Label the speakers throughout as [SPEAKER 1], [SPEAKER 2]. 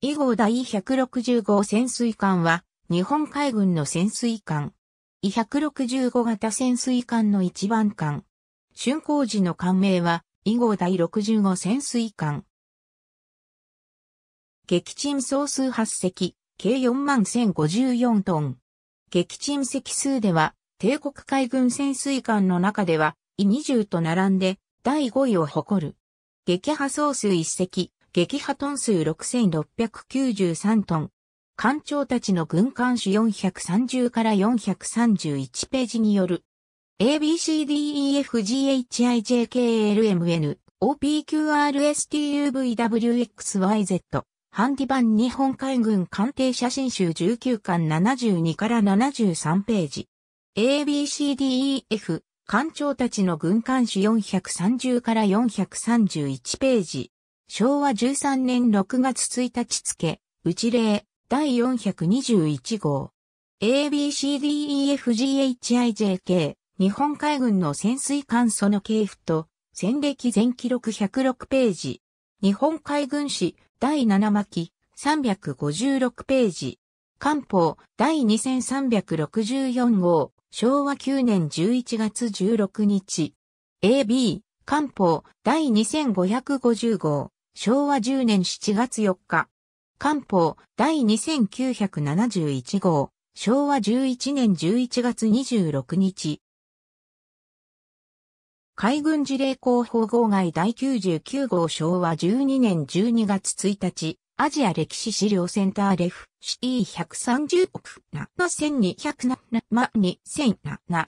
[SPEAKER 1] 以後第1 6 5潜水艦は、日本海軍の潜水艦。E 165型潜水艦の一番艦。竣工時の艦名は、以後第65潜水艦。撃沈総数8隻、計4万1054トン。撃沈隻数では、帝国海軍潜水艦の中では、E20 と並んで、第5位を誇る。撃破総数1隻、撃破トン数6693トン。艦長たちの軍艦種430から431ページによる ABCDEFGHIJKLMN OPQRSTUVWXYZ ハンディ版日本海軍艦艇写真集19巻72から73ページ ABCDEF 艦長たちの軍艦種430から431ページ昭和13年6月1日付、内例、第421号。ABCDEFGHIJK、日本海軍の潜水艦その系譜と、戦歴全記録106ページ。日本海軍史、第7巻、356ページ。官報、第2364号、昭和9年11月16日。AB、官報、第2550号。昭和10年7月4日。官報第2971号、昭和11年11月26日。海軍事例広報号外第99号昭和12年12月1日、アジア歴史資料センターレフ、c 1 3 0億7207万2700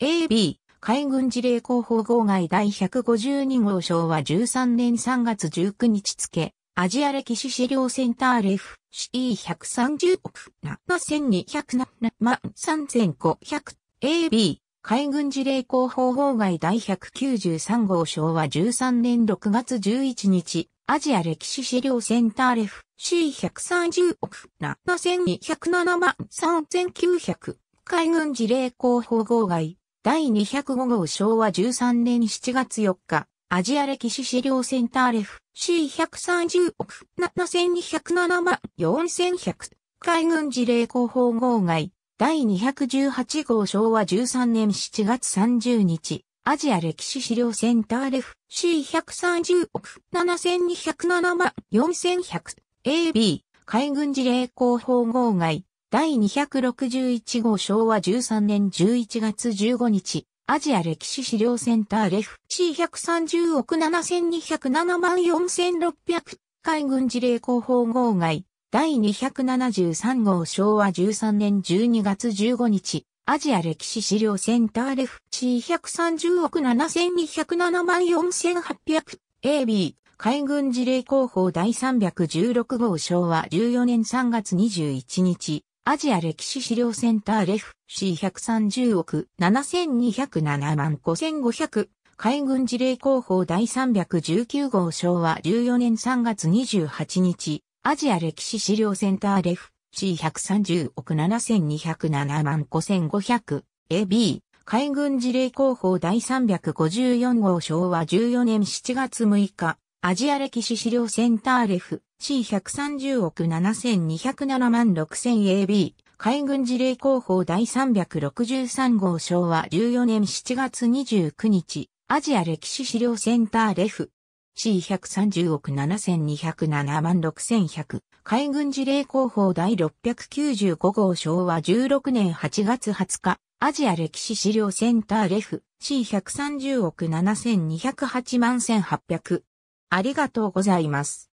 [SPEAKER 1] AB 海軍事例広報号外第152号章は13年3月19日付、アジア歴史資料センターレフ、CE130 億7207万3500 AB 海軍事例広報号外第193号章は13年6月11日、アジア歴史資料センターレフ C130 億7207万3900海軍事例広報号外第205号昭和13年7月4日、アジア歴史資料センターレフ C130 億7207万4100海軍事例広報号外第218号昭和13年7月30日アジア歴史資料センターレフ C130 億7207万 4100AB 海軍事例広報号外第261号昭和13年11月15日、アジア歴史資料センターレフ C130 億7207万4600海軍事例広報号外第273号昭和13年12月15日アジア歴史資料センターレフ C130 億7207万 4800AB 海軍事例広報第316号昭和14年3月21日アジア歴史資料センターレフ C130 億7207万5500海軍事例広報第319号昭和14年3月28日アジア歴史資料センターレフ C130 億7207万5500 AB 海軍事例広報第354号昭和14年7月6日アジア歴史資料センターレフ C130 億7207万 6000AB 海軍事例広報第363号昭和14年7月29日アジア歴史資料センターレフ C130 億7207万6100海軍事例広報第695号昭和16年8月20日アジア歴史資料センターレフ C130 億7208万1800ありがとうございます。